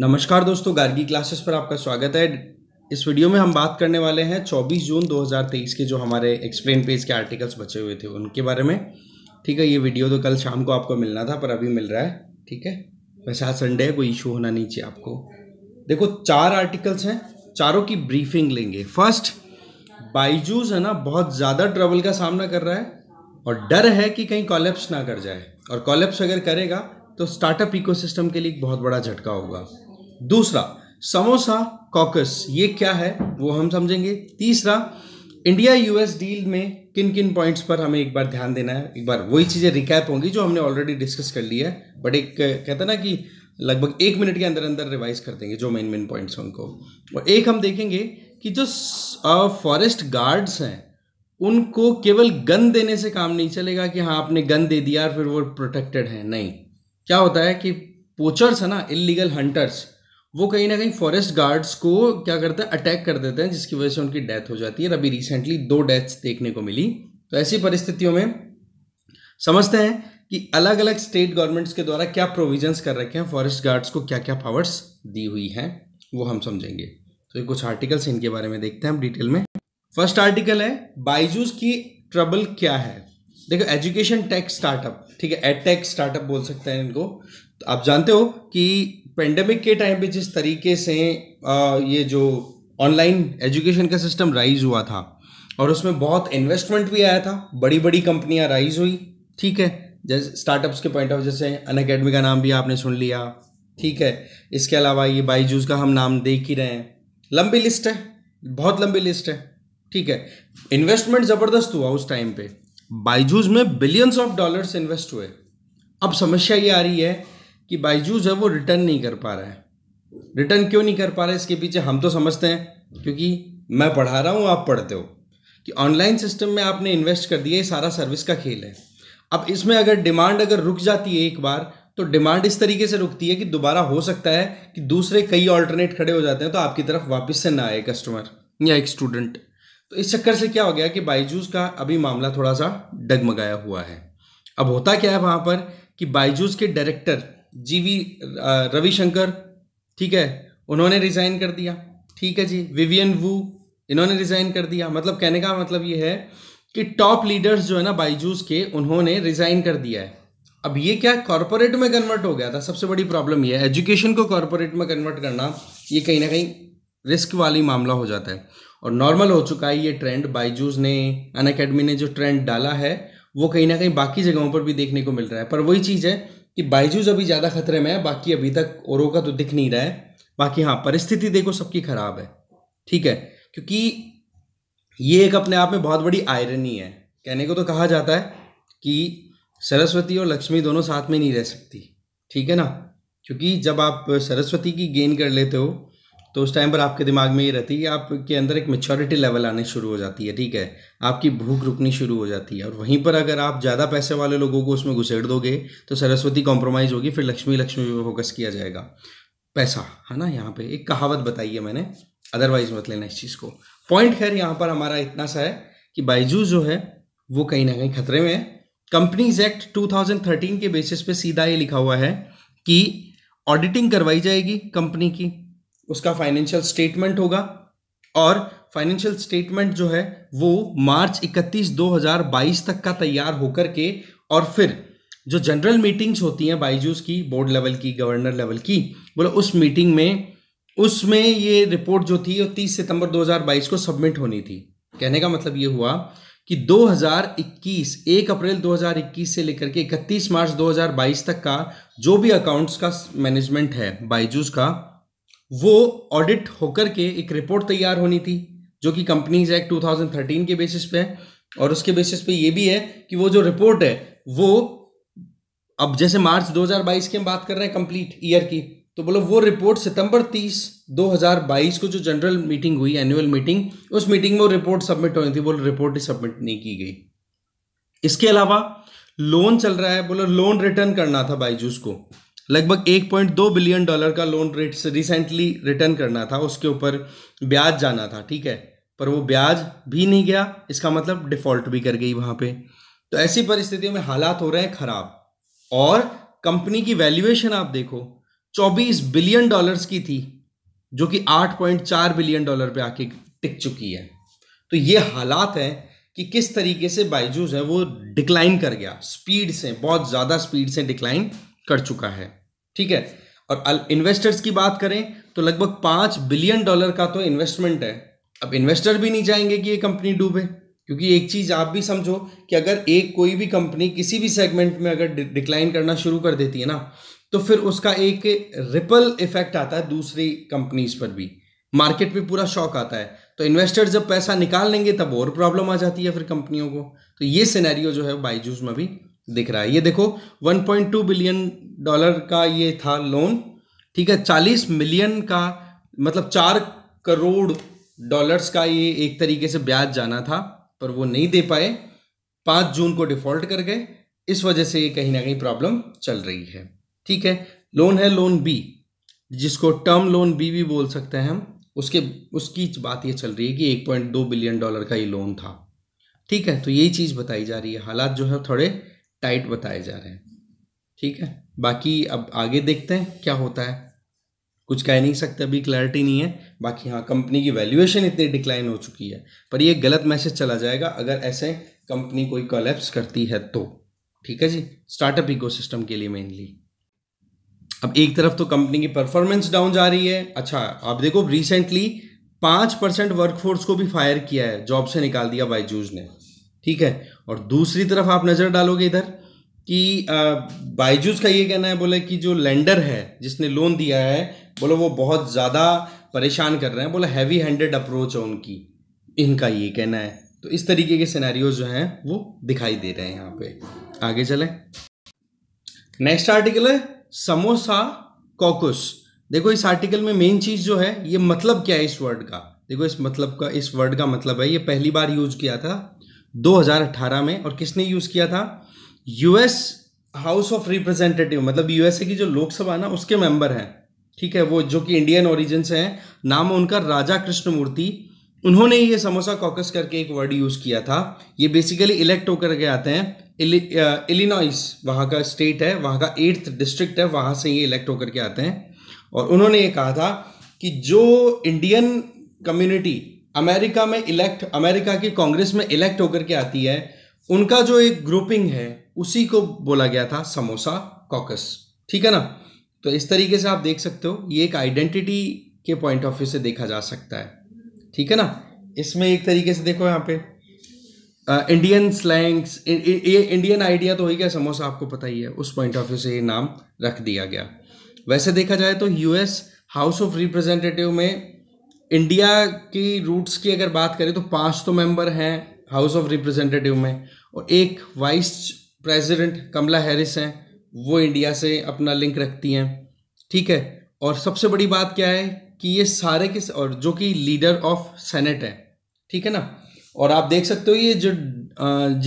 नमस्कार दोस्तों गार्गी क्लासेस पर आपका स्वागत है इस वीडियो में हम बात करने वाले हैं 24 जून 2023 के जो हमारे एक्सप्लेन पेज के आर्टिकल्स बचे हुए थे उनके बारे में ठीक है ये वीडियो तो कल शाम को आपको मिलना था पर अभी मिल रहा है ठीक है वैसे आज संडे है कोई इशू होना नहीं चाहिए आपको देखो चार आर्टिकल्स हैं चारों की ब्रीफिंग लेंगे फर्स्ट बाईजूज है ना बहुत ज़्यादा ट्रबल का सामना कर रहा है और डर है कि कहीं कॉलेप्स ना कर जाए और कॉलेप्स अगर करेगा तो स्टार्टअप इकोसिस्टम के लिए बहुत बड़ा झटका होगा दूसरा समोसा कॉकस ये क्या है वो हम समझेंगे तीसरा इंडिया यूएस डील में किन किन पॉइंट्स पर हमें एक बार ध्यान देना है एक बार वही चीज़ें रिकैप होंगी जो हमने ऑलरेडी डिस्कस कर ली है बट एक कहते ना कि लगभग एक मिनट के अंदर अंदर रिवाइज कर देंगे जो मेन मेन पॉइंट्स हैं उनको और एक हम देखेंगे कि जो फॉरेस्ट गार्ड्स हैं उनको केवल गन देने से काम नहीं चलेगा कि हाँ आपने गन दे दिया और फिर वो प्रोटेक्टेड है नहीं क्या होता है कि पोचर्स है ना इलीगल हंटर्स वो कहीं ना कहीं फॉरेस्ट गार्ड्स को क्या करते हैं अटैक कर देते हैं जिसकी वजह से उनकी डेथ हो जाती है अभी रिसेंटली दो डेथ्स देखने को मिली तो ऐसी परिस्थितियों में समझते हैं कि अलग अलग स्टेट गवर्नमेंट्स के द्वारा क्या प्रोविजंस कर रखे हैं फॉरेस्ट गार्ड्स को क्या क्या पावर्स दी हुई हैं वो हम समझेंगे तो ये कुछ आर्टिकल्स इनके बारे में देखते हैं हम डिटेल में फर्स्ट आर्टिकल है बाइजूस की ट्रबल क्या है देखो एजुकेशन टेक स्टार्टअप ठीक है एड टेक स्टार्टअप बोल सकते हैं इनको तो आप जानते हो कि पेंडेमिक के टाइम पे जिस तरीके से आ, ये जो ऑनलाइन एजुकेशन का सिस्टम राइज हुआ था और उसमें बहुत इन्वेस्टमेंट भी आया था बड़ी बड़ी कंपनियां राइज हुई ठीक है जैसे स्टार्टअप्स के पॉइंट ऑफ जैसे अन अकेडमी का नाम भी आपने सुन लिया ठीक है इसके अलावा ये बाईजूस का हम नाम देख ही रहे हैं लंबी लिस्ट है बहुत लंबी लिस्ट है ठीक है इन्वेस्टमेंट ज़बरदस्त हुआ उस टाइम पे बाइजूज में बिलियंस ऑफ डॉलर्स इन्वेस्ट हुए अब समस्या ये आ रही है कि बाइजूज है वो रिटर्न नहीं कर पा रहा है रिटर्न क्यों नहीं कर पा रहा है इसके पीछे हम तो समझते हैं क्योंकि मैं पढ़ा रहा हूँ आप पढ़ते हो कि ऑनलाइन सिस्टम में आपने इन्वेस्ट कर दिया ये सारा सर्विस का खेल है अब इसमें अगर डिमांड अगर रुक जाती है एक बार तो डिमांड इस तरीके से रुकती है कि दोबारा हो सकता है कि दूसरे कई ऑल्टरनेट खड़े हो जाते हैं तो आपकी तरफ वापस से ना आए कस्टमर या एक स्टूडेंट तो इस चक्कर से क्या हो गया कि बाइजूस का अभी मामला थोड़ा सा डगमगाया हुआ है अब होता क्या है वहां पर कि बाइजूस के डायरेक्टर जीवी रविशंकर ठीक है उन्होंने रिज़ाइन कर दिया ठीक है जी विवियन वू इन्होंने रिज़ाइन कर दिया मतलब कहने का मतलब ये है कि टॉप लीडर्स जो है ना बाइजूस के उन्होंने रिज़ाइन कर दिया है अब ये क्या कॉरपोरेट में कन्वर्ट हो गया था सबसे बड़ी प्रॉब्लम ये है एजुकेशन को कॉरपोरेट में कन्वर्ट करना ये कहीं ना कहीं रिस्क वाली मामला हो जाता है और नॉर्मल हो चुका है ये ट्रेंड बाईजूज ने अन अकेडमी ने जो ट्रेंड डाला है वो कहीं ना कहीं बाकी जगहों पर भी देखने को मिल रहा है पर वही चीज़ है कि बाईजूज अभी ज़्यादा खतरे में है बाकी अभी तक औरों का तो दिख नहीं रहा है बाकी हाँ परिस्थिति देखो सबकी खराब है ठीक है क्योंकि ये एक अपने आप में बहुत बड़ी आयरनी है कहने को तो कहा जाता है कि सरस्वती और लक्ष्मी दोनों साथ में नहीं रह सकती ठीक है ना क्योंकि जब आप सरस्वती की गेन कर लेते हो तो उस टाइम पर आपके दिमाग में ये रहती है कि आपके अंदर एक मेच्योरिटी लेवल आने शुरू हो जाती है ठीक है आपकी भूख रुकनी शुरू हो जाती है और वहीं पर अगर आप ज़्यादा पैसे वाले लोगों को उसमें घुसेड़ दोगे तो सरस्वती कॉम्प्रोमाइज़ होगी फिर लक्ष्मी लक्ष्मी पर फोकस किया जाएगा पैसा है ना यहाँ पे एक कहावत बताई है मैंने अदरवाइज मत लेना इस चीज़ को पॉइंट खैर यहाँ पर हमारा इतना सा है कि बाइजूज जो है वो कहीं ना कहीं खतरे में है कंपनीज एक्ट 2013 के बेसिस पे सीधा ये लिखा हुआ है कि ऑडिटिंग करवाई जाएगी कंपनी की उसका फाइनेंशियल स्टेटमेंट होगा और फाइनेंशियल स्टेटमेंट जो है वो मार्च 31 2022 तक का तैयार होकर के और फिर जो जनरल मीटिंग्स होती हैं बाईजूस की बोर्ड लेवल की गवर्नर लेवल की बोले उस मीटिंग में उसमें ये रिपोर्ट जो थी वो 30 सितंबर 2022 को सबमिट होनी थी कहने का मतलब ये हुआ कि 2021 1 अप्रैल 2021 से लेकर के 31 मार्च 2022 तक का जो भी अकाउंट्स का मैनेजमेंट है बाईजूस का वो ऑडिट होकर के एक रिपोर्ट तैयार होनी थी जो कि कंपनीज एक्ट 2013 के बेसिस पे है और उसके बेसिस पे ये भी है कि वो जो रिपोर्ट है वो अब जैसे मार्च 2022 की हम बात कर रहे हैं कंप्लीट ईयर की तो बोलो वो रिपोर्ट सितंबर 30 2022 को जो जनरल मीटिंग हुई एनुअल मीटिंग उस मीटिंग में वो रिपोर्ट सबमिट होनी थी बोलो रिपोर्ट ही सबमिट नहीं की गई इसके अलावा लोन चल रहा है बोलो लोन रिटर्न करना था बाईजूस को लगभग 1.2 बिलियन डॉलर का लोन रिसेंटली रिटर्न करना था उसके ऊपर ब्याज जाना था ठीक है पर वो ब्याज भी नहीं गया इसका मतलब डिफॉल्ट भी कर गई वहां पे तो ऐसी परिस्थितियों में हालात हो रहे हैं खराब और कंपनी की वैल्यूएशन आप देखो 24 बिलियन डॉलर्स की थी जो कि 8.4 बिलियन डॉलर पे आके टिक चुकी है तो ये हालात है कि किस तरीके से बाइजूज है वो डिक्लाइन कर गया स्पीड से बहुत ज़्यादा स्पीड से डिक्लाइन कर चुका है ठीक है और इन्वेस्टर्स की बात करें तो लगभग पांच बिलियन डॉलर का तो इन्वेस्टमेंट है अब इन्वेस्टर भी नहीं चाहेंगे कि ये कंपनी डूबे क्योंकि एक चीज़ आप भी समझो कि अगर एक कोई भी कंपनी किसी भी सेगमेंट में अगर डिक्लाइन करना शुरू कर देती है ना तो फिर उसका एक रिपल इफेक्ट आता है दूसरी कंपनीज पर भी मार्केट में पूरा शॉक आता है तो इन्वेस्टर जब पैसा निकाल लेंगे तब और प्रॉब्लम आ जाती है फिर कंपनियों को तो ये सिनेरियो जो है बाईजूज में भी दिख रहा है ये देखो 1.2 बिलियन डॉलर का ये था लोन ठीक है 40 मिलियन का मतलब चार करोड़ डॉलर्स का ये एक तरीके से ब्याज जाना था पर वो नहीं दे पाए पाँच जून को डिफॉल्ट कर गए इस वजह से ये कहीं ना कहीं प्रॉब्लम चल रही है ठीक है लोन है लोन बी जिसको टर्म लोन बी भी बोल सकते हैं हम उसके उसकी बात ये चल रही है कि 1.2 बिलियन डॉलर का ये लोन था ठीक है तो यही चीज़ बताई जा रही है हालात जो है थोड़े टाइट बताए जा रहे हैं ठीक है बाकी अब आगे देखते हैं क्या होता है कुछ कह नहीं सकते अभी क्लैरिटी नहीं है बाकी हाँ कंपनी की वैल्यूएशन इतनी डिक्लाइन हो चुकी है पर ये गलत मैसेज चला जाएगा अगर ऐसे कंपनी कोई कॉलेप्स करती है तो ठीक है जी स्टार्टअप इकोसिस्टम के लिए मेनली अब एक तरफ तो कंपनी की परफॉर्मेंस डाउन जा रही है अच्छा आप देखो रिसेंटली पाँच परसेंट वर्कफोर्स को भी फायर किया है जॉब से निकाल दिया बाईजूज ने ठीक है और दूसरी तरफ आप नज़र डालोगे इधर कि बाइजूस का ये कहना है बोले कि जो लेंडर है जिसने लोन दिया है बोले वो बहुत ज़्यादा परेशान कर रहे हैं बोले हैवी हैंडेड अप्रोच है उनकी इनका ये कहना है तो इस तरीके के सिनेरियो जो हैं वो दिखाई दे रहे हैं यहाँ पे आगे चलें नेक्स्ट आर्टिकल है समोसा कॉकस देखो इस आर्टिकल में मेन चीज़ जो है ये मतलब क्या है इस वर्ड का देखो इस मतलब का इस वर्ड का मतलब है ये पहली बार यूज किया था 2018 में और किसने यूज़ किया था यूएस हाउस ऑफ रिप्रेजेंटेटिव मतलब यूएसए की जो लोकसभा ना उसके मेंबर हैं ठीक है वो जो कि इंडियन ओरिजिन से हैं नाम है उनका राजा कृष्णमूर्ति उन्होंने ये समोसा कॉकस करके एक वर्ड यूज़ किया था ये बेसिकली इलेक्ट होकर के आते हैं इलिनॉइस uh, वहाँ का स्टेट है वहाँ का एट्थ डिस्ट्रिक्ट है वहाँ से ये इलेक्ट होकर के आते हैं और उन्होंने ये कहा था कि जो इंडियन कम्युनिटी अमेरिका में इलेक्ट अमेरिका की कांग्रेस में इलेक्ट होकर के आती है उनका जो एक ग्रुपिंग है उसी को बोला गया था समोसा कॉकस ठीक है ना तो इस तरीके से आप देख सकते हो ये एक आइडेंटिटी के पॉइंट ऑफ व्यू से देखा जा सकता है ठीक है ना इसमें एक तरीके से देखो यहाँ पे इंडियन स्लैंग्स ये इंडियन आइडिया तो हो ही गया समोसा आपको पता ही है उस पॉइंट ऑफ व्यू से ये नाम रख दिया गया वैसे देखा जाए तो यूएस हाउस ऑफ रिप्रेजेंटेटिव में इंडिया की रूट्स की अगर बात करें तो पांच तो मेंबर हैं हाउस ऑफ रिप्रेजेंटेटिव में और एक वाइस प्रेसिडेंट कमला हैरिस हैं वो इंडिया से अपना लिंक रखती हैं ठीक है और सबसे बड़ी बात क्या है कि ये सारे के और जो कि लीडर ऑफ सेनेट है ठीक है ना और आप देख सकते हो ये जो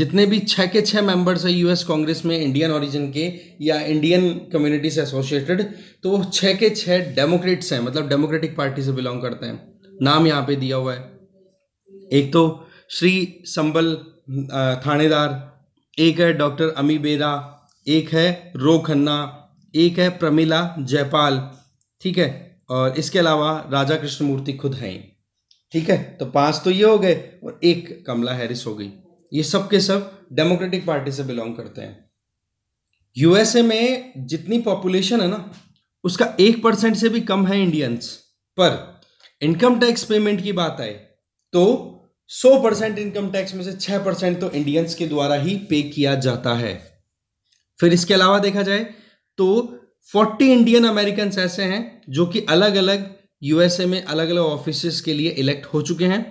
जितने भी छः के छः मेंबर्स हैं यूएस कांग्रेस में इंडियन ओरिजिन के या इंडियन कम्युनिटी से एसोसिएटेड तो वो छः के छः डेमोक्रेट्स हैं मतलब डेमोक्रेटिक पार्टी से बिलोंग करते हैं नाम यहाँ पे दिया हुआ है एक तो श्री संबल थानेदार एक है डॉक्टर अमी बेरा एक है रो खन्ना एक है प्रमिला जयपाल ठीक है और इसके अलावा राजा कृष्णमूर्ति खुद हैं ठीक है तो पांच तो ये हो गए और एक कमला हैरिस हो गई ये सब के सब डेमोक्रेटिक पार्टी से बिलोंग करते हैं यूएसए में जितनी पॉपुलेशन है ना उसका एक परसेंट से भी कम है इंडियंस पर इनकम टैक्स पेमेंट की बात आए तो 100 परसेंट इनकम टैक्स में से 6 परसेंट तो इंडियंस के द्वारा ही पे किया जाता है फिर इसके अलावा देखा जाए तो 40 इंडियन अमेरिकन ऐसे हैं जो कि अलग अलग यूएसए में अलग अलग ऑफिस के लिए इलेक्ट हो चुके हैं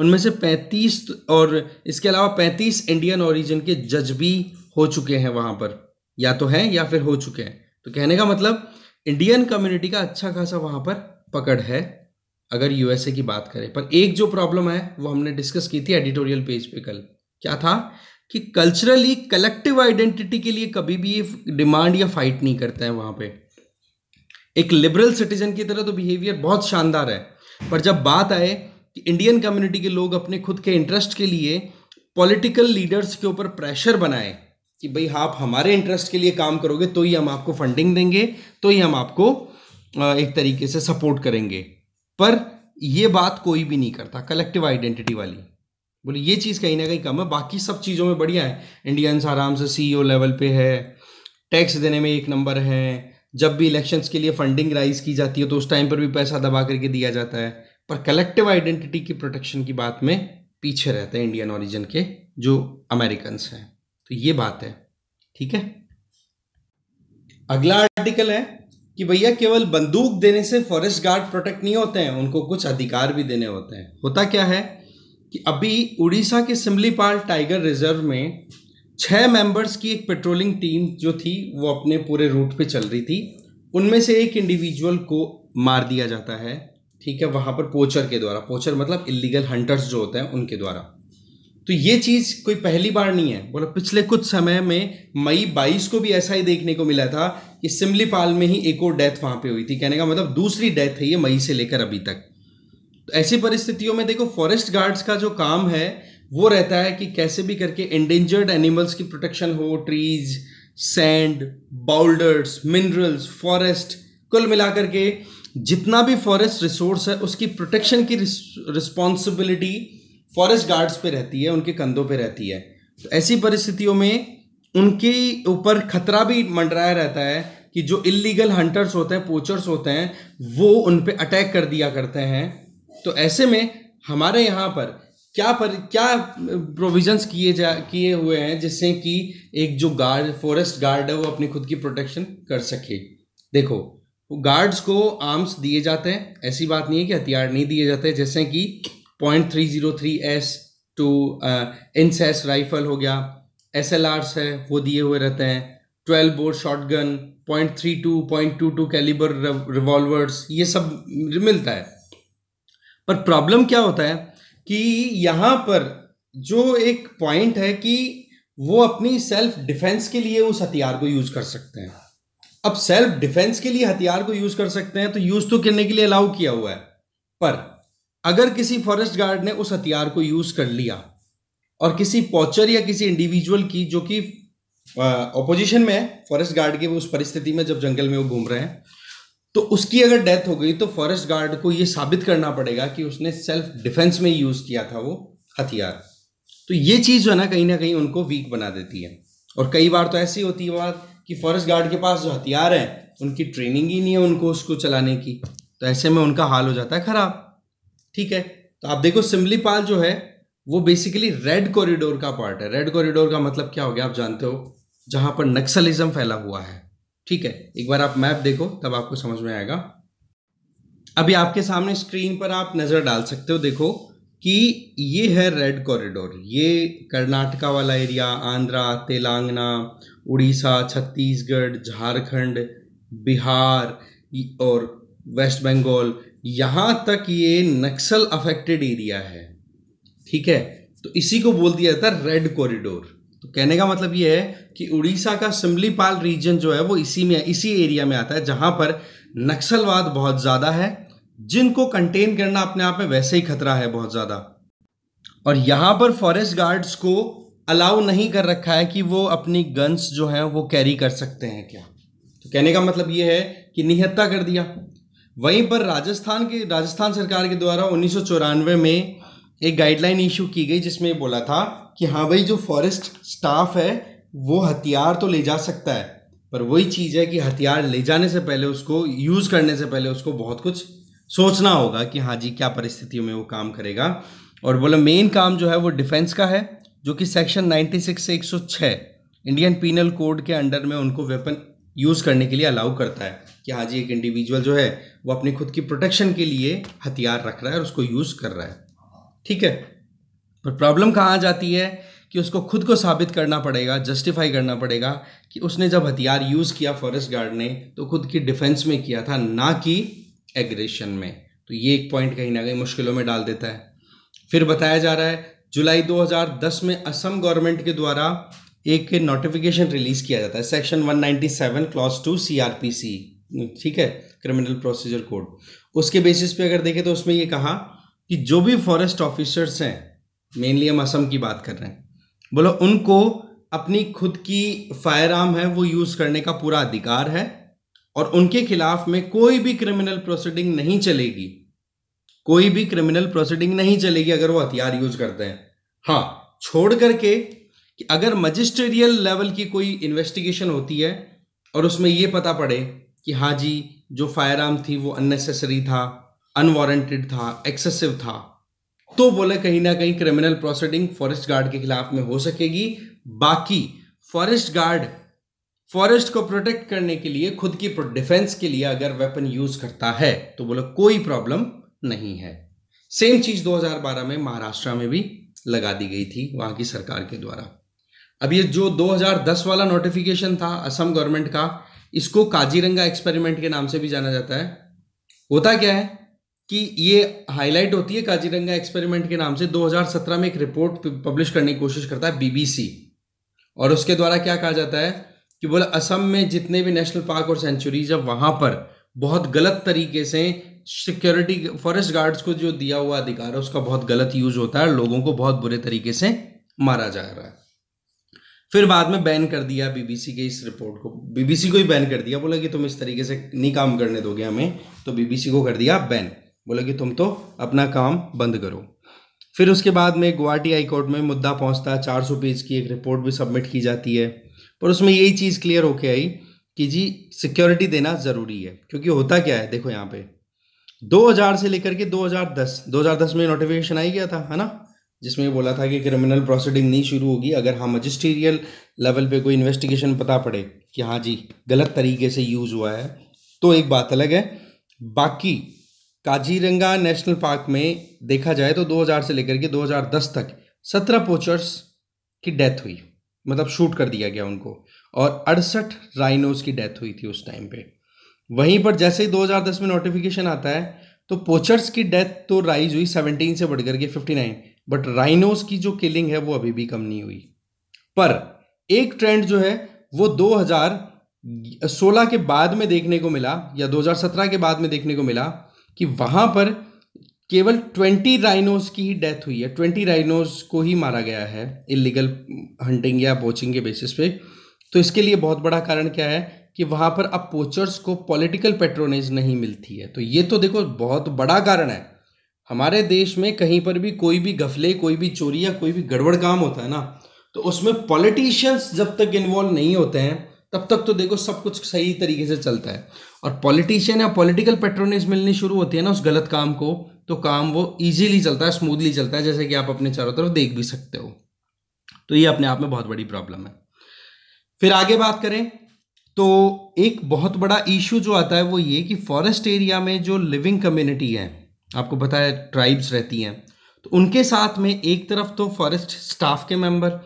उनमें से 35 और इसके अलावा 35 इंडियन ओरिजिन के जज भी हो चुके हैं वहां पर या तो हैं या फिर हो चुके हैं तो कहने का मतलब इंडियन कम्युनिटी का अच्छा खासा वहां पर पकड़ है अगर यूएसए की बात करें पर एक जो प्रॉब्लम है वो हमने डिस्कस की थी एडिटोरियल पेज पे कल क्या था कि कल्चरली कलेक्टिव आइडेंटिटी के लिए कभी भी ये डिमांड या फाइट नहीं करते हैं वहाँ पे एक लिबरल सिटीजन की तरह तो बिहेवियर बहुत शानदार है पर जब बात आए कि इंडियन कम्युनिटी के लोग अपने खुद के इंटरेस्ट के लिए पॉलिटिकल लीडर्स के ऊपर प्रेशर बनाए कि भाई आप हमारे इंटरेस्ट के लिए काम करोगे तो ही हम आपको फंडिंग देंगे तो ही हम आपको एक तरीके से सपोर्ट करेंगे पर ये बात कोई भी नहीं करता कलेक्टिव आइडेंटिटी वाली बोले ये चीज़ कहीं ना कहीं कम है बाकी सब चीज़ों में बढ़िया है इंडियंस आराम से सीईओ लेवल e पे है टैक्स देने में एक नंबर है जब भी इलेक्शंस के लिए फंडिंग राइज की जाती है तो उस टाइम पर भी पैसा दबा करके दिया जाता है पर कलेक्टिव आइडेंटिटी की प्रोटेक्शन की बात में पीछे रहते हैं इंडियन ऑरिजन के जो अमेरिकन हैं तो ये बात है ठीक है अगला आर्टिकल है कि भैया केवल बंदूक देने से फॉरेस्ट गार्ड प्रोटेक्ट नहीं होते हैं उनको कुछ अधिकार भी देने होते हैं होता क्या है कि अभी उड़ीसा के सिमलीपाल टाइगर रिजर्व में छः मेंबर्स की एक पेट्रोलिंग टीम जो थी वो अपने पूरे रूट पे चल रही थी उनमें से एक इंडिविजुअल को मार दिया जाता है ठीक है वहाँ पर पोचर के द्वारा पोचर मतलब इलीगल हंटर्स जो होते हैं उनके द्वारा तो ये चीज कोई पहली बार नहीं है बोला पिछले कुछ समय में मई बाईस को भी ऐसा ही देखने को मिला था कि सिमलीपाल में ही एक और डेथ वहां पे हुई थी कहने का मतलब दूसरी डेथ है ये मई से लेकर अभी तक तो ऐसी परिस्थितियों में देखो फॉरेस्ट गार्ड्स का जो काम है वो रहता है कि कैसे भी करके एंडेंजर्ड एनिमल्स की प्रोटेक्शन हो trees sand boulders minerals forest कुल मिलाकर के जितना भी फॉरेस्ट रिसोर्स है उसकी प्रोटेक्शन की रिस्पॉन्सिबिलिटी फॉरेस्ट गार्ड्स पे रहती है उनके कंधों पे रहती है तो ऐसी परिस्थितियों में उनके ऊपर खतरा भी मंडराया रहता है कि जो इलीगल हंटर्स होते हैं पोचर्स होते हैं वो उन पर अटैक कर दिया करते हैं तो ऐसे में हमारे यहाँ पर क्या पर क्या प्रोविजंस किए जा किए हुए हैं जिससे कि एक जो गार्ड फॉरेस्ट गार्ड है वो अपनी खुद की प्रोटेक्शन कर सके देखो गार्ड्स को आर्म्स दिए जाते हैं ऐसी बात नहीं है कि हथियार नहीं दिए जाते जैसे कि point three zero three S two inches rifle हो गया एस एल आर्स है वो दिए हुए रहते हैं twelve bore shot gun point three two point two two calibre revolvers ये सब मिलता है पर प्रॉब्लम क्या होता है कि यहाँ पर जो एक पॉइंट है कि वो अपनी सेल्फ डिफेंस के लिए उस हथियार को यूज़ कर सकते हैं अब सेल्फ डिफेंस के लिए हथियार को यूज़ कर सकते हैं तो यूज़ तो करने के लिए अलाउ किया हुआ है पर अगर किसी फॉरेस्ट गार्ड ने उस हथियार को यूज कर लिया और किसी पॉचर या किसी इंडिविजुअल की जो कि ऑपोजिशन में है फॉरेस्ट गार्ड के उस परिस्थिति में जब जंगल में वो घूम रहे हैं तो उसकी अगर डेथ हो गई तो फॉरेस्ट गार्ड को ये साबित करना पड़ेगा कि उसने सेल्फ डिफेंस में यूज किया था वो हथियार तो ये चीज़ जो है ना कहीं ना कहीं उनको वीक बना देती है और कई बार तो ऐसी होती है बात कि फॉरेस्ट गार्ड के पास जो हथियार हैं उनकी ट्रेनिंग ही नहीं है उनको उसको चलाने की तो ऐसे में उनका हाल हो जाता है खराब ठीक है तो आप देखो सिमलीपाल जो है वो बेसिकली रेड कॉरिडोर का पार्ट है रेड कॉरिडोर का मतलब क्या हो गया आप जानते हो जहां पर नक्सलिज्म फैला हुआ है ठीक है एक बार आप मैप देखो तब आपको समझ में आएगा अभी आपके सामने स्क्रीन पर आप नज़र डाल सकते हो देखो कि ये है रेड कॉरिडोर ये कर्नाटका वाला एरिया आंध्रा तेलंगाना उड़ीसा छत्तीसगढ़ झारखंड बिहार और वेस्ट बंगाल यहां तक ये नक्सल अफेक्टेड एरिया है ठीक है तो इसी को बोल दिया जाता है रेड कॉरिडोर तो कहने का मतलब ये है कि उड़ीसा का सिमलीपाल रीजन जो है वो इसी में इसी एरिया में आता है जहां पर नक्सलवाद बहुत ज़्यादा है जिनको कंटेन करना अपने आप में वैसे ही खतरा है बहुत ज़्यादा और यहां पर फॉरेस्ट गार्ड्स को अलाउ नहीं कर रखा है कि वो अपनी गन्स जो है वो कैरी कर सकते हैं क्या तो कहने का मतलब ये है कि निहत्ता कर दिया वहीं पर राजस्थान के राजस्थान सरकार के द्वारा उन्नीस में एक गाइडलाइन इशू की गई जिसमें बोला था कि हाँ भाई जो फॉरेस्ट स्टाफ है वो हथियार तो ले जा सकता है पर वही चीज़ है कि हथियार ले जाने से पहले उसको यूज़ करने से पहले उसको बहुत कुछ सोचना होगा कि हाँ जी क्या परिस्थितियों में वो काम करेगा और बोला मेन काम जो है वो डिफेंस का है जो कि सेक्शन 96 से 106 इंडियन पीनल कोड के अंडर में उनको वेपन यूज़ करने के लिए अलाउ करता है कि हाँ जी एक इंडिविजुअल जो है वो अपनी खुद की प्रोटेक्शन के लिए हथियार रख रहा है और उसको यूज़ कर रहा है ठीक है पर प्रॉब्लम कहाँ आ जाती है कि उसको खुद को साबित करना पड़ेगा जस्टिफाई करना पड़ेगा कि उसने जब हथियार यूज़ किया फॉरेस्ट गार्ड ने तो खुद की डिफेंस में किया था ना कि एग्रेशन में तो ये एक पॉइंट कहीं ना कहीं मुश्किलों में डाल देता है फिर बताया जा रहा है जुलाई 2010 में असम गवर्नमेंट के द्वारा एक नोटिफिकेशन रिलीज़ किया जाता है सेक्शन 197 क्लॉज टू सीआरपीसी ठीक है क्रिमिनल प्रोसीजर कोड उसके बेसिस पे अगर देखें तो उसमें ये कहा कि जो भी फॉरेस्ट ऑफिसर्स हैं मेनली हम असम की बात कर रहे हैं बोलो उनको अपनी खुद की फायर आर्म है वो यूज़ करने का पूरा अधिकार है और उनके खिलाफ में कोई भी क्रिमिनल प्रोसीडिंग नहीं चलेगी कोई भी क्रिमिनल प्रोसीडिंग नहीं चलेगी अगर वो हथियार यूज करते हैं हाँ छोड़ करके कि अगर मजिस्ट्रियल लेवल की कोई इन्वेस्टिगेशन होती है और उसमें ये पता पड़े कि हाँ जी जो फायर आर्म थी वो अननेसेसरी था अनवारंटेड था एक्सेसिव था तो बोले कहीं ना कहीं क्रिमिनल प्रोसीडिंग फॉरेस्ट गार्ड के खिलाफ में हो सकेगी बाकी फॉरेस्ट गार्ड फॉरेस्ट को प्रोटेक्ट करने के लिए खुद की डिफेंस के लिए अगर वेपन यूज करता है तो बोले कोई प्रॉब्लम नहीं है सेम चीज 2012 में महाराष्ट्र में भी लगा दी गई थी वहां की सरकार के द्वारा अब ये जो 2010 वाला नोटिफिकेशन था असम गवर्नमेंट का इसको काजीरंगा एक्सपेरिमेंट के नाम से भी जाना जाता है होता क्या है कि ये हाईलाइट होती है काजीरंगा एक्सपेरिमेंट के नाम से 2017 में एक रिपोर्ट पब्लिश करने की कोशिश करता है बीबीसी और उसके द्वारा क्या कहा जाता है कि बोला असम में जितने भी नेशनल पार्क और सेंचुरीज है वहां पर बहुत गलत तरीके से सिक्योरिटी फॉरेस्ट गार्ड्स को जो दिया हुआ अधिकार है उसका बहुत गलत यूज होता है लोगों को बहुत बुरे तरीके से मारा जा रहा है फिर बाद में बैन कर दिया बीबीसी के इस रिपोर्ट को बीबीसी को ही बैन कर दिया बोला कि तुम इस तरीके से नहीं काम करने दोगे हमें तो बीबीसी को कर दिया बैन बोला कि तुम तो अपना काम बंद करो फिर उसके बाद में गुवाहाटी हाईकोर्ट में मुद्दा पहुंचता है चार पेज की एक रिपोर्ट भी सबमिट की जाती है पर उसमें यही चीज़ क्लियर होके आई कि जी सिक्योरिटी देना ज़रूरी है क्योंकि होता क्या है देखो यहाँ पे 2000 से लेकर के 2010 2010 में नोटिफिकेशन आई गया था है ना जिसमें बोला था कि क्रिमिनल प्रोसीडिंग नहीं शुरू होगी अगर हाँ मजिस्ट्रियल लेवल पे कोई इन्वेस्टिगेशन पता पड़े कि हाँ जी गलत तरीके से यूज़ हुआ है तो एक बात अलग है बाकी काजीरंगा नेशनल पार्क में देखा जाए तो 2000 से लेकर के 2010 तक 17 पोचर्स की डेथ हुई मतलब शूट कर दिया गया उनको और अड़सठ राइनोज की डेथ हुई थी उस टाइम पे वहीं पर जैसे ही 2010 में नोटिफिकेशन आता है तो पोचर्स की डेथ तो राइज हुई 17 से बढ़कर के 59 बट राइनोस की जो किलिंग है वो अभी भी कम नहीं हुई पर एक ट्रेंड जो है वो 2016 के बाद में देखने को मिला या 2017 के बाद में देखने को मिला कि वहां पर केवल ट्वेंटी राइनोस की ही डेथ हुई है ट्वेंटी राइनोस को ही मारा गया है इलीगल हंटिंग या पोचिंग के बेसिस पे तो इसके लिए बहुत बड़ा कारण क्या है कि वहाँ पर अब पोचर्स को पॉलिटिकल पेट्रोनेज नहीं मिलती है तो ये तो देखो बहुत बड़ा कारण है हमारे देश में कहीं पर भी कोई भी गफले कोई भी चोरी या कोई भी गड़बड़ काम होता है ना तो उसमें पॉलिटिशियंस जब तक इन्वॉल्व नहीं होते हैं तब तक तो देखो सब कुछ सही तरीके से चलता है और पॉलिटिशियन या पॉलिटिकल पेट्रोनेज मिलनी शुरू होती है ना उस गलत काम को तो काम वो इजीली चलता है स्मूथली चलता है जैसे कि आप अपने चारों तरफ देख भी सकते हो तो ये अपने आप में बहुत बड़ी प्रॉब्लम है फिर आगे बात करें तो एक बहुत बड़ा इशू जो आता है वो ये कि फॉरेस्ट एरिया में जो लिविंग कम्युनिटी है आपको पता है ट्राइब्स रहती हैं तो उनके साथ में एक तरफ तो फॉरेस्ट स्टाफ के मेंबर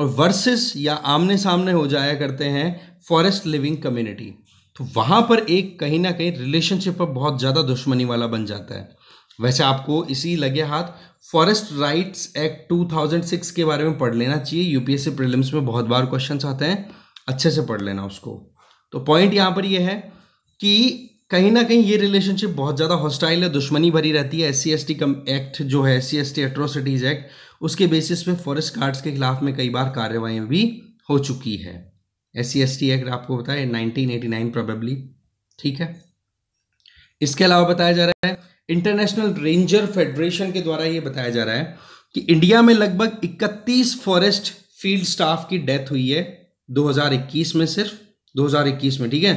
और वर्सेस या आमने सामने हो जाया करते हैं फॉरेस्ट लिविंग कम्युनिटी तो वहाँ पर एक कहीं ना कहीं रिलेशनशिप पर बहुत ज़्यादा दुश्मनी वाला बन जाता है वैसे आपको इसी लगे हाथ फॉरेस्ट राइट्स एक्ट 2006 के बारे में पढ़ लेना चाहिए यूपीएससी प्रीलिम्स में बहुत बार क्वेश्चन आते हैं अच्छे से पढ़ लेना उसको तो पॉइंट यहाँ पर यह है कि कहीं ना कहीं ये रिलेशनशिप बहुत ज़्यादा हॉस्टाइल है दुश्मनी भरी रहती है एस सी एस टी कम एक्ट जो है S C S T atrocities act उसके बेसिस पे फॉरेस्ट गार्ड्स के खिलाफ में कई बार कार्रवाई भी हो चुकी है S C S T act आपको बताया नाइनटीन एटी नाइन प्रोबेबली ठीक है इसके अलावा बताया जा रहा है इंटरनेशनल रेंजर फेडरेशन के द्वारा ये बताया जा रहा है कि इंडिया में लगभग इकतीस फॉरेस्ट फील्ड स्टाफ की डेथ हुई है 2021 में सिर्फ 2021 में ठीक है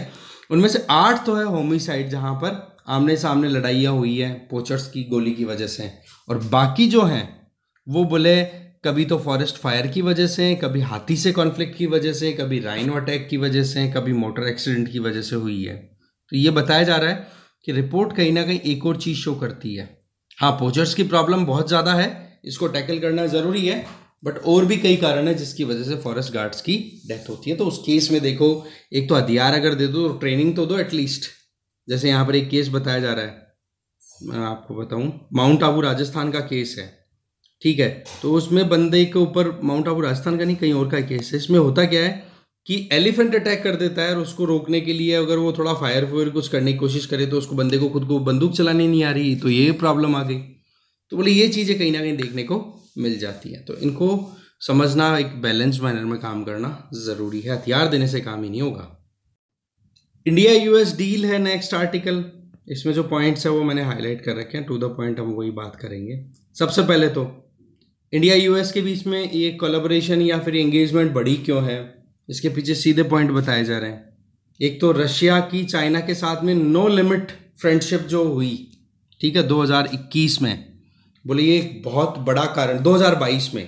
उनमें से आठ तो है होमिसाइड जहां पर आमने सामने लड़ाइयाँ हुई हैं पोचर्स की गोली की वजह से और बाकी जो हैं वो बोले कभी तो फॉरेस्ट फायर की वजह से कभी हाथी से कॉन्फ्लिक्ट की वजह से कभी राइनो अटैक की वजह से कभी मोटर एक्सीडेंट की वजह से हुई है तो ये बताया जा रहा है कि रिपोर्ट कहीं ना कहीं एक और चीज़ शो करती है हाँ पोचर्स की प्रॉब्लम बहुत ज़्यादा है इसको टैकल करना ज़रूरी है बट और भी कई कारण है जिसकी वजह से फॉरेस्ट गार्ड्स की डेथ होती है तो उस केस में देखो एक तो हथियार अगर दे दो तो ट्रेनिंग तो दो एटलीस्ट जैसे यहाँ पर एक केस बताया जा रहा है मैं आपको बताऊँ माउंट आबू राजस्थान का केस है ठीक है तो उसमें बंदे के ऊपर माउंट आबू राजस्थान का नहीं कहीं और का केस है इसमें होता क्या है कि एलिफेंट अटैक कर देता है और उसको रोकने के लिए अगर वो थोड़ा फायर फायर कुछ करने की कोशिश करे तो उसको बंदे को खुद को बंदूक चलाने नहीं आ रही तो ये प्रॉब्लम आ गई तो बोले ये चीज़ें कहीं ना कहीं देखने को मिल जाती है तो इनको समझना एक बैलेंस मैनर में काम करना ज़रूरी है हथियार देने से काम ही नहीं होगा इंडिया यूएस डील है नेक्स्ट आर्टिकल इसमें जो पॉइंट्स है वो मैंने हाईलाइट कर रखे हैं टू द पॉइंट हम वही बात करेंगे सबसे पहले तो इंडिया यूएस के बीच में ये कोलाबोरेशन या फिर एंगेजमेंट बढ़ी क्यों है इसके पीछे सीधे पॉइंट बताए जा रहे हैं एक तो रशिया की चाइना के साथ में नो लिमिट फ्रेंडशिप जो हुई ठीक है 2021 में बोले ये एक बहुत बड़ा कारण 2022 में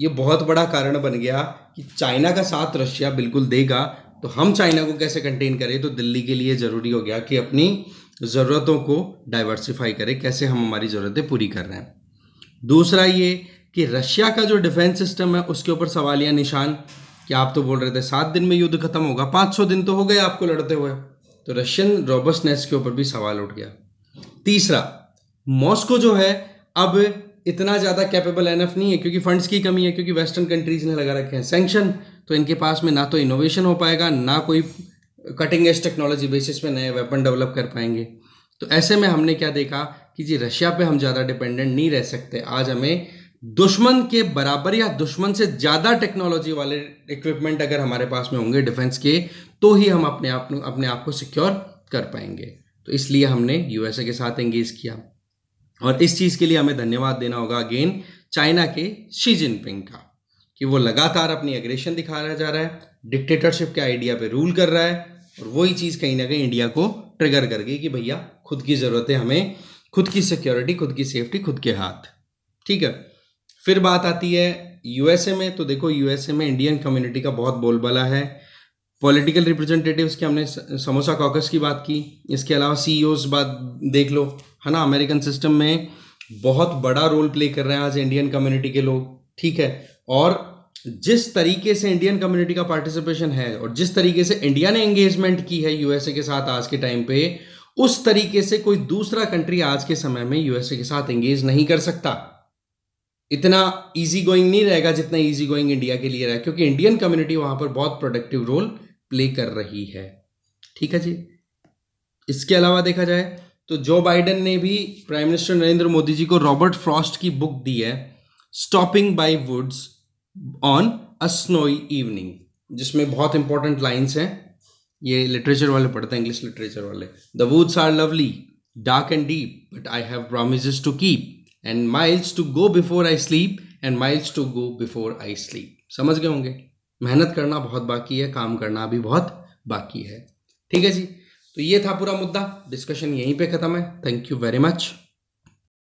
ये बहुत बड़ा कारण बन गया कि चाइना का साथ रशिया बिल्कुल देगा तो हम चाइना को कैसे कंटेन करें तो दिल्ली के लिए ज़रूरी हो गया कि अपनी ज़रूरतों को डाइवर्सिफाई करें कैसे हम हमारी ज़रूरतें पूरी कर रहे हैं दूसरा ये कि रशिया का जो डिफेंस सिस्टम है उसके ऊपर सवाल या निशान कि आप तो बोल रहे थे सात दिन में युद्ध खत्म होगा पाँच सौ दिन तो हो गए आपको लड़ते हुए तो रशियन रॉबस्टनेस के ऊपर भी सवाल उठ गया तीसरा मॉस्को जो है अब इतना ज़्यादा कैपेबल एनफ नहीं है क्योंकि फंड्स की कमी है क्योंकि वेस्टर्न कंट्रीज़ ने लगा रखे हैं सेंक्शन तो इनके पास में ना तो इनोवेशन हो पाएगा ना कोई कटिंग एज टेक्नोलॉजी बेसिस पे नए वेपन डेवलप कर पाएंगे तो ऐसे में हमने क्या देखा कि जी रशिया पे हम ज़्यादा डिपेंडेंट नहीं रह सकते आज हमें दुश्मन के बराबर या दुश्मन से ज़्यादा टेक्नोलॉजी वाले इक्विपमेंट अगर हमारे पास में होंगे डिफेंस के तो ही हम अपने आप अपने आप को सिक्योर कर पाएंगे तो इसलिए हमने यूएसए के साथ एंगेज किया और इस चीज़ के लिए हमें धन्यवाद देना होगा अगेन चाइना के शी जिनपिंग का कि वो लगातार अपनी एग्रेशन दिखा रहा जा रहा है डिक्टेटरशिप के आइडिया पे रूल कर रहा है और वही चीज़ कहीं ना कहीं इंडिया को ट्रिगर कर गई कि भैया खुद की ज़रूरतें हमें खुद की सिक्योरिटी खुद की सेफ्टी खुद के हाथ ठीक है फिर बात आती है यूएसए में तो देखो यूएसए में इंडियन कम्युनिटी का बहुत बोलबाला है पॉलिटिकल रिप्रेजेंटेटिव्स की हमने समोसा कॉकस की बात की इसके अलावा सी e बात देख लो है ना अमेरिकन सिस्टम में बहुत बड़ा रोल प्ले कर रहे हैं आज इंडियन कम्युनिटी के लोग ठीक है और जिस तरीके से इंडियन कम्युनिटी का पार्टिसिपेशन है और जिस तरीके से इंडिया ने एंगेजमेंट की है यूएसए के साथ आज के टाइम पे उस तरीके से कोई दूसरा कंट्री आज के समय में यूएसए के साथ एंगेज नहीं कर सकता इतना ईजी गोइंग नहीं रहेगा जितना ईजी गोइंग इंडिया के लिए रहा क्योंकि इंडियन कम्युनिटी वहां पर बहुत प्रोडक्टिव रोल प्ले कर रही है ठीक है जी इसके अलावा देखा जाए तो जो बाइडन ने भी प्राइम मिनिस्टर नरेंद्र मोदी जी को रॉबर्ट फ्रॉस्ट की बुक दी है stopping by woods on a snowy evening जिसमें बहुत इंपॉर्टेंट लाइंस हैं ये लिटरेचर वाले पढ़ते हैं इंग्लिश लिटरेचर वाले the woods are lovely dark and deep but I have promise to keep and miles to go before I sleep and miles to go before I sleep समझ गए होंगे मेहनत करना बहुत बाकी है काम करना भी बहुत बाकी है ठीक है जी तो ये था पूरा मुद्दा डिस्कशन यहीं पे ख़त्म है थैंक यू वेरी मच